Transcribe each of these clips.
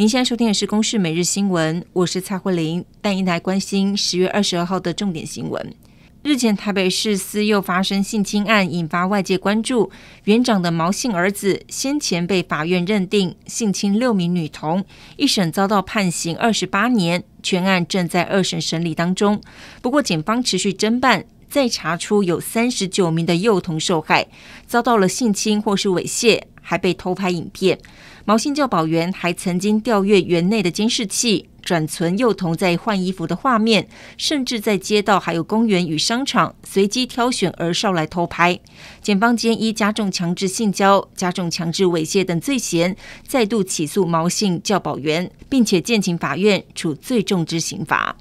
您现在收听的是《公视每日新闻》，我是蔡慧玲，带您来关心十月二十二号的重点新闻。日前，台北市司又发生性侵案，引发外界关注。园长的毛姓儿子先前被法院认定性侵六名女童，一审遭到判刑二十八年，全案正在二审审理当中。不过，警方持续侦办，再查出有三十九名的幼童受害，遭到了性侵或是猥亵。还被偷拍影片，毛姓教保员还曾经调阅园内的监视器，转存幼童在换衣服的画面，甚至在街道、还有公园与商场，随机挑选儿少来偷拍。检方建依加重强制性交、加重强制猥亵等罪嫌，再度起诉毛姓教保员，并且建请法院处最重之刑罚。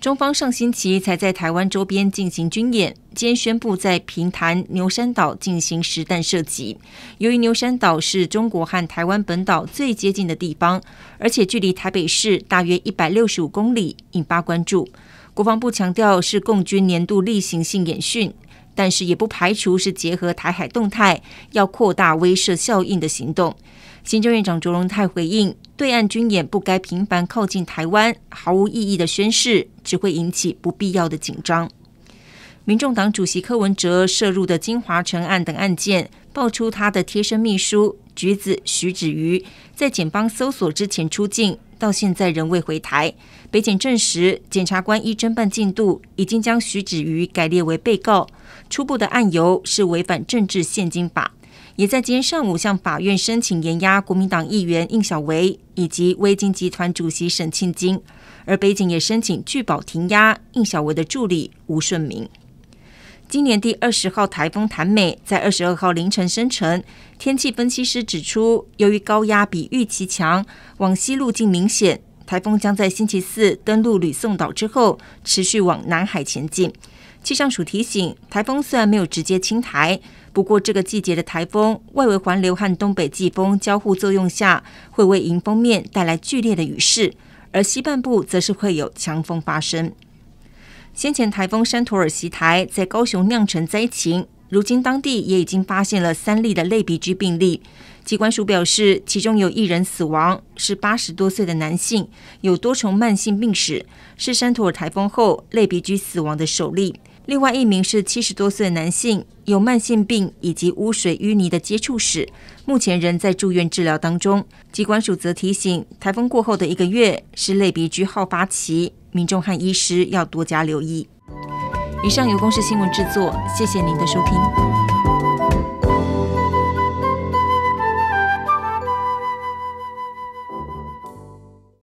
中方上星期才在台湾周边进行军演，今宣布在平潭牛山岛进行实弹射击。由于牛山岛是中国和台湾本岛最接近的地方，而且距离台北市大约一百六十五公里，引发关注。国防部强调是共军年度例行性演训，但是也不排除是结合台海动态，要扩大威慑效应的行动。行政院长卓荣泰回应。对岸军演不该频繁靠近台湾，毫无意义的宣誓只会引起不必要的紧张。民众党主席柯文哲涉入的金华城案等案件爆出，他的贴身秘书橘子徐子瑜在警方搜索之前出境，到现在仍未回台。北检证实，检察官一侦办进度已经将徐子瑜改列为被告，初步的案由是违反政治献金法。也在今天上午向法院申请延押国民党议员应小维以及威金集团主席沈庆金，而北警也申请拒保停押应小维的助理吴顺明。今年第二十号台风潭美在二十二号凌晨生成，天气分析师指出，由于高压比预期强，往西路径明显，台风将在星期四登陆吕宋岛之后，持续往南海前进。气象署提醒，台风虽然没有直接侵台，不过这个季节的台风外围环流和东北季风交互作用下，会为迎风面带来剧烈的雨势，而西半部则是会有强风发生。先前台风山图尔袭台，在高雄酿成灾情，如今当地也已经发现了三例的类鼻居病例。机关署表示，其中有一人死亡，是八十多岁的男性，有多重慢性病史，是山图尔台风后类鼻居死亡的首例。另外一名是七十多岁的男性，有慢性病以及污水淤泥的接触史，目前仍在住院治疗当中。机关署则提醒，台风过后的一个月是类鼻居好发期，民众和医师要多加留意。以上由公视新闻制作，谢谢您的收听。